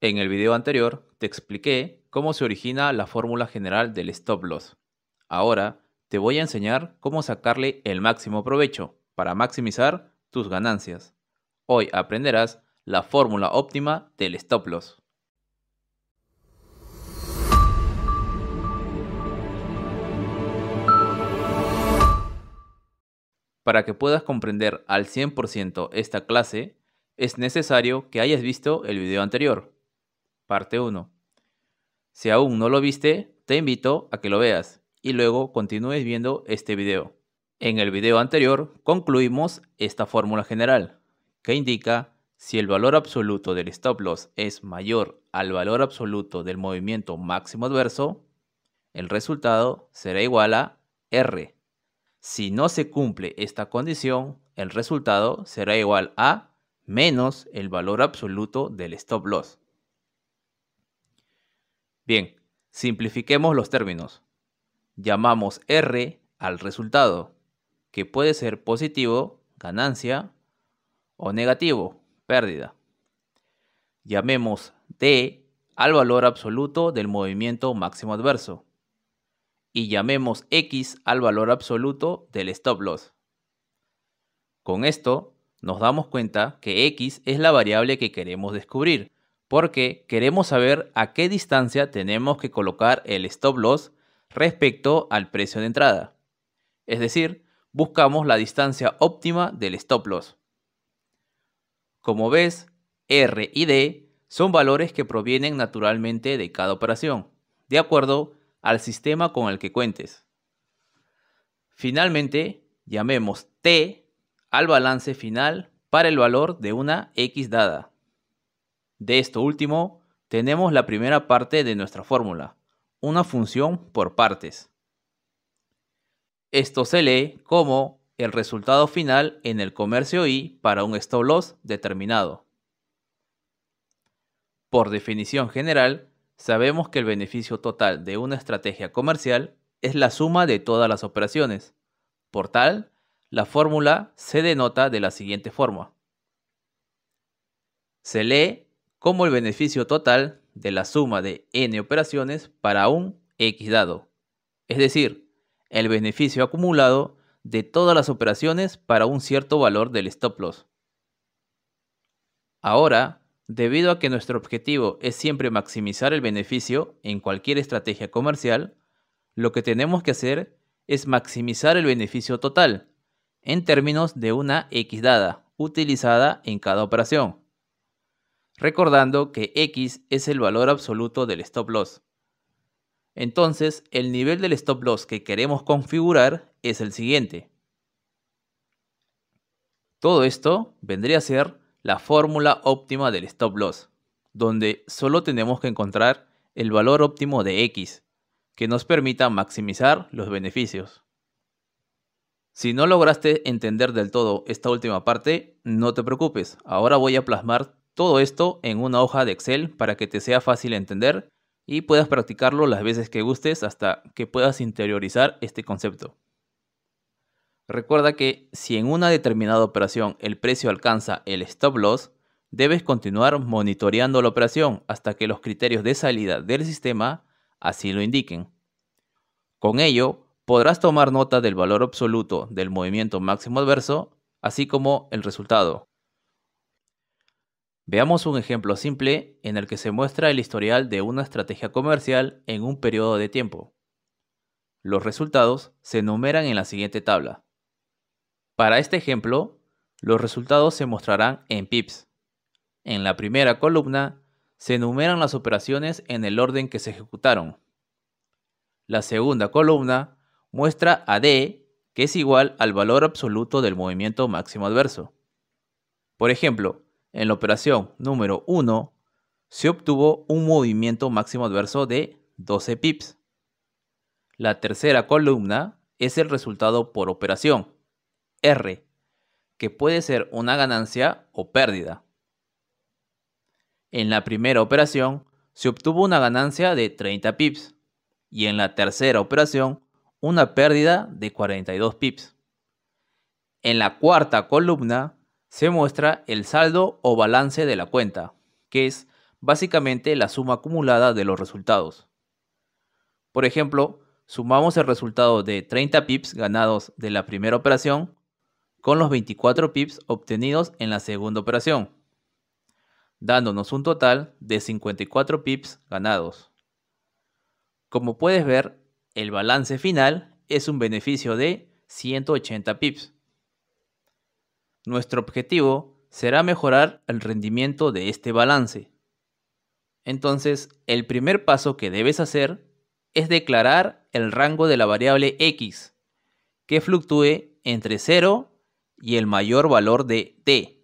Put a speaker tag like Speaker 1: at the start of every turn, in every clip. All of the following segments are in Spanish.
Speaker 1: En el video anterior te expliqué cómo se origina la fórmula general del stop loss. Ahora te voy a enseñar cómo sacarle el máximo provecho para maximizar tus ganancias. Hoy aprenderás la fórmula óptima del stop loss. Para que puedas comprender al 100% esta clase, es necesario que hayas visto el video anterior, parte 1. Si aún no lo viste, te invito a que lo veas y luego continúes viendo este video. En el video anterior concluimos esta fórmula general, que indica si el valor absoluto del stop loss es mayor al valor absoluto del movimiento máximo adverso, el resultado será igual a R. Si no se cumple esta condición, el resultado será igual a menos el valor absoluto del stop loss. Bien, simplifiquemos los términos. Llamamos R al resultado, que puede ser positivo, ganancia, o negativo, pérdida. Llamemos D al valor absoluto del movimiento máximo adverso. Y llamemos X al valor absoluto del stop loss. Con esto, nos damos cuenta que X es la variable que queremos descubrir porque queremos saber a qué distancia tenemos que colocar el stop loss respecto al precio de entrada. Es decir, buscamos la distancia óptima del stop loss. Como ves, R y D son valores que provienen naturalmente de cada operación, de acuerdo al sistema con el que cuentes. Finalmente, llamemos T al balance final para el valor de una X dada. De esto último, tenemos la primera parte de nuestra fórmula, una función por partes. Esto se lee como el resultado final en el comercio y para un stop loss determinado. Por definición general, sabemos que el beneficio total de una estrategia comercial es la suma de todas las operaciones. Por tal, la fórmula se denota de la siguiente forma. Se lee como el beneficio total de la suma de n operaciones para un x dado, es decir, el beneficio acumulado de todas las operaciones para un cierto valor del stop loss. Ahora, debido a que nuestro objetivo es siempre maximizar el beneficio en cualquier estrategia comercial, lo que tenemos que hacer es maximizar el beneficio total en términos de una x dada utilizada en cada operación recordando que X es el valor absoluto del stop loss. Entonces, el nivel del stop loss que queremos configurar es el siguiente. Todo esto vendría a ser la fórmula óptima del stop loss, donde solo tenemos que encontrar el valor óptimo de X, que nos permita maximizar los beneficios. Si no lograste entender del todo esta última parte, no te preocupes, ahora voy a plasmar todo esto en una hoja de Excel para que te sea fácil entender y puedas practicarlo las veces que gustes hasta que puedas interiorizar este concepto. Recuerda que si en una determinada operación el precio alcanza el stop loss, debes continuar monitoreando la operación hasta que los criterios de salida del sistema así lo indiquen. Con ello, podrás tomar nota del valor absoluto del movimiento máximo adverso, así como el resultado, Veamos un ejemplo simple en el que se muestra el historial de una estrategia comercial en un periodo de tiempo. Los resultados se enumeran en la siguiente tabla. Para este ejemplo, los resultados se mostrarán en pips. En la primera columna se enumeran las operaciones en el orden que se ejecutaron. La segunda columna muestra AD que es igual al valor absoluto del movimiento máximo adverso. Por ejemplo, en la operación número 1 se obtuvo un movimiento máximo adverso de 12 pips. La tercera columna es el resultado por operación, R, que puede ser una ganancia o pérdida. En la primera operación se obtuvo una ganancia de 30 pips y en la tercera operación una pérdida de 42 pips. En la cuarta columna se muestra el saldo o balance de la cuenta, que es básicamente la suma acumulada de los resultados. Por ejemplo, sumamos el resultado de 30 pips ganados de la primera operación con los 24 pips obtenidos en la segunda operación, dándonos un total de 54 pips ganados. Como puedes ver, el balance final es un beneficio de 180 pips nuestro objetivo será mejorar el rendimiento de este balance. Entonces, el primer paso que debes hacer es declarar el rango de la variable x, que fluctúe entre 0 y el mayor valor de t,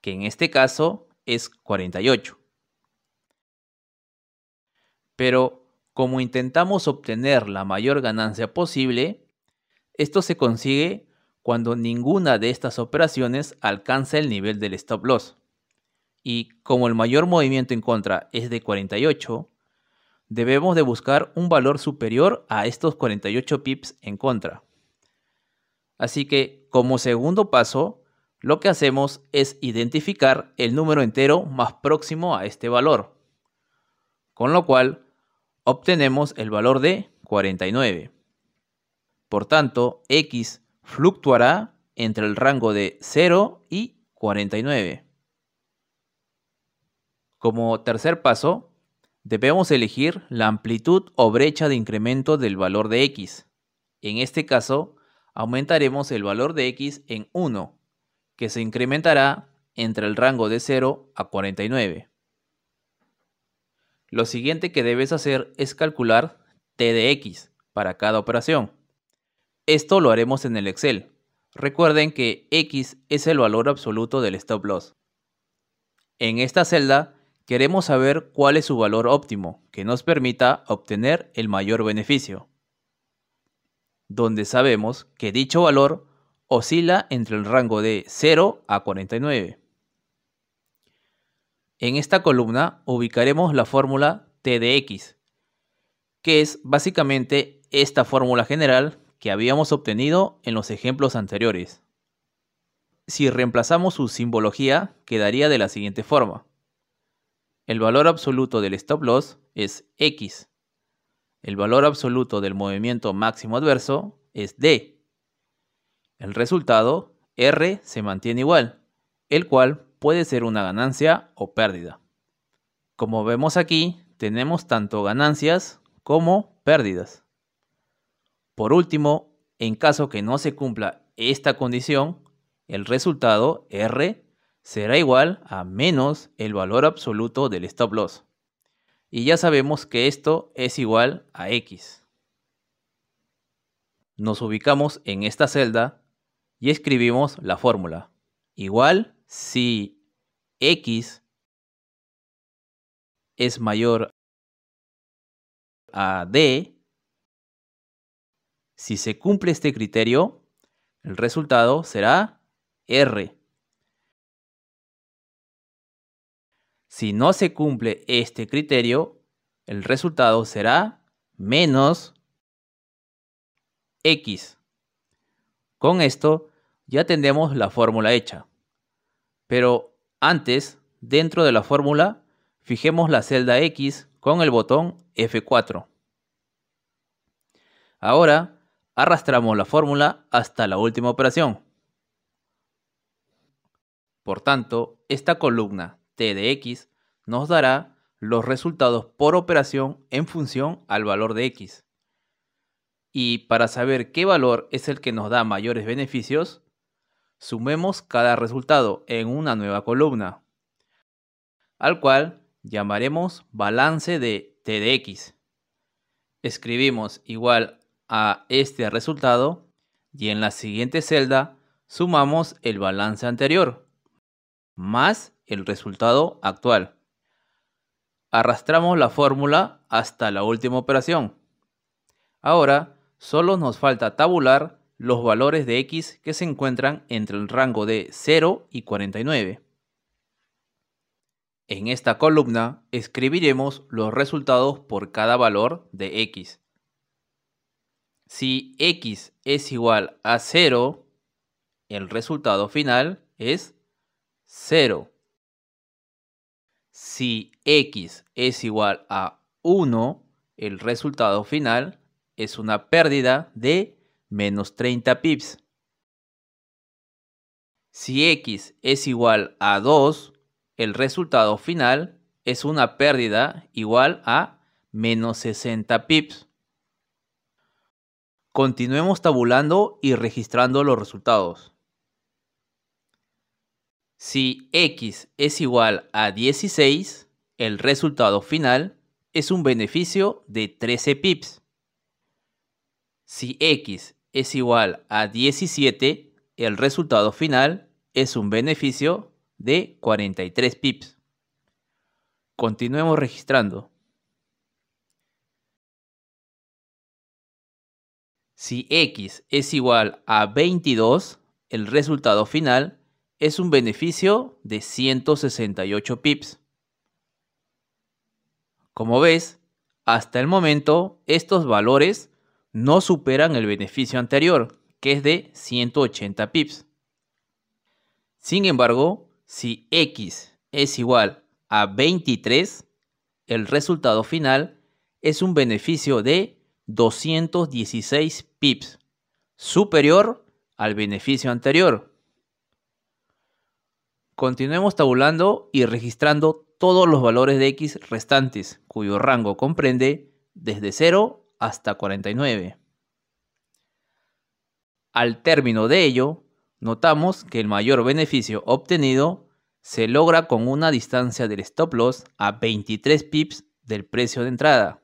Speaker 1: que en este caso es 48. Pero como intentamos obtener la mayor ganancia posible, esto se consigue cuando ninguna de estas operaciones alcanza el nivel del stop loss. Y como el mayor movimiento en contra es de 48, debemos de buscar un valor superior a estos 48 pips en contra. Así que como segundo paso, lo que hacemos es identificar el número entero más próximo a este valor, con lo cual obtenemos el valor de 49. Por tanto, x fluctuará entre el rango de 0 y 49. Como tercer paso, debemos elegir la amplitud o brecha de incremento del valor de x. En este caso, aumentaremos el valor de x en 1, que se incrementará entre el rango de 0 a 49. Lo siguiente que debes hacer es calcular t de x para cada operación. Esto lo haremos en el Excel. Recuerden que X es el valor absoluto del stop loss. En esta celda queremos saber cuál es su valor óptimo que nos permita obtener el mayor beneficio, donde sabemos que dicho valor oscila entre el rango de 0 a 49. En esta columna ubicaremos la fórmula T de X, que es básicamente esta fórmula general que habíamos obtenido en los ejemplos anteriores. Si reemplazamos su simbología, quedaría de la siguiente forma. El valor absoluto del stop loss es X. El valor absoluto del movimiento máximo adverso es D. El resultado, R, se mantiene igual, el cual puede ser una ganancia o pérdida. Como vemos aquí, tenemos tanto ganancias como pérdidas. Por último, en caso que no se cumpla esta condición, el resultado R será igual a menos el valor absoluto del stop loss. Y ya sabemos que esto es igual a X. Nos ubicamos en esta celda y escribimos la fórmula. Igual si X es mayor a D, si se cumple este criterio, el resultado será R. Si no se cumple este criterio, el resultado será menos X. Con esto ya tendremos la fórmula hecha. Pero antes, dentro de la fórmula, fijemos la celda X con el botón F4. Ahora Arrastramos la fórmula hasta la última operación. Por tanto, esta columna t de x nos dará los resultados por operación en función al valor de x. Y para saber qué valor es el que nos da mayores beneficios, sumemos cada resultado en una nueva columna, al cual llamaremos balance de t de x. Escribimos igual a este resultado y en la siguiente celda sumamos el balance anterior más el resultado actual. Arrastramos la fórmula hasta la última operación. Ahora solo nos falta tabular los valores de x que se encuentran entre el rango de 0 y 49. En esta columna escribiremos los resultados por cada valor de x. Si x es igual a 0, el resultado final es 0. Si x es igual a 1, el resultado final es una pérdida de menos 30 pips. Si x es igual a 2, el resultado final es una pérdida igual a menos 60 pips. Continuemos tabulando y registrando los resultados. Si x es igual a 16, el resultado final es un beneficio de 13 pips. Si x es igual a 17, el resultado final es un beneficio de 43 pips. Continuemos registrando. Si X es igual a 22, el resultado final es un beneficio de 168 pips. Como ves, hasta el momento estos valores no superan el beneficio anterior, que es de 180 pips. Sin embargo, si X es igual a 23, el resultado final es un beneficio de 216 pips, superior al beneficio anterior. Continuemos tabulando y registrando todos los valores de X restantes, cuyo rango comprende desde 0 hasta 49. Al término de ello, notamos que el mayor beneficio obtenido se logra con una distancia del stop loss a 23 pips del precio de entrada.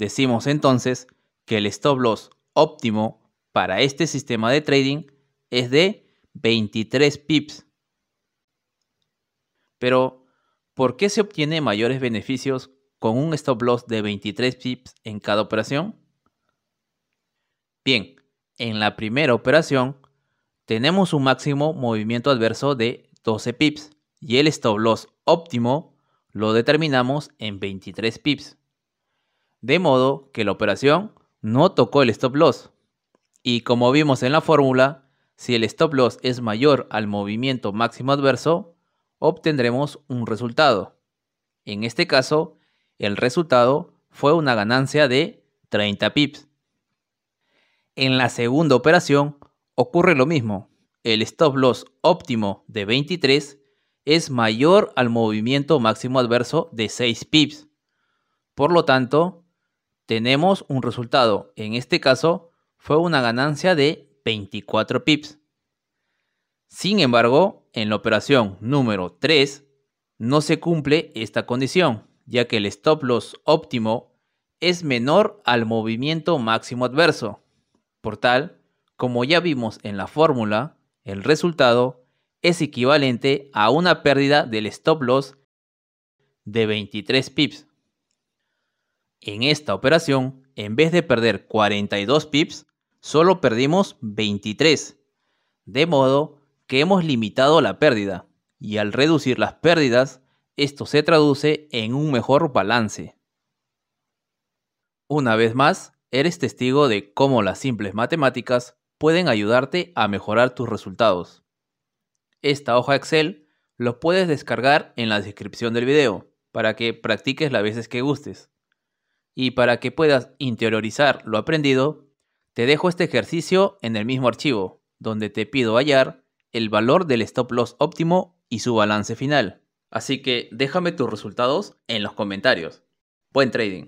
Speaker 1: Decimos entonces que el stop loss óptimo para este sistema de trading es de 23 pips. Pero, ¿por qué se obtiene mayores beneficios con un stop loss de 23 pips en cada operación? Bien, en la primera operación tenemos un máximo movimiento adverso de 12 pips y el stop loss óptimo lo determinamos en 23 pips de modo que la operación no tocó el stop loss. Y como vimos en la fórmula, si el stop loss es mayor al movimiento máximo adverso, obtendremos un resultado. En este caso, el resultado fue una ganancia de 30 pips. En la segunda operación ocurre lo mismo. El stop loss óptimo de 23 es mayor al movimiento máximo adverso de 6 pips. Por lo tanto, tenemos un resultado. En este caso, fue una ganancia de 24 pips. Sin embargo, en la operación número 3 no se cumple esta condición, ya que el stop loss óptimo es menor al movimiento máximo adverso. Por tal, como ya vimos en la fórmula, el resultado es equivalente a una pérdida del stop loss de 23 pips. En esta operación, en vez de perder 42 pips, solo perdimos 23. De modo que hemos limitado la pérdida y al reducir las pérdidas, esto se traduce en un mejor balance. Una vez más, eres testigo de cómo las simples matemáticas pueden ayudarte a mejorar tus resultados. Esta hoja Excel lo puedes descargar en la descripción del video para que practiques las veces que gustes y para que puedas interiorizar lo aprendido, te dejo este ejercicio en el mismo archivo, donde te pido hallar el valor del stop loss óptimo y su balance final. Así que déjame tus resultados en los comentarios. Buen trading.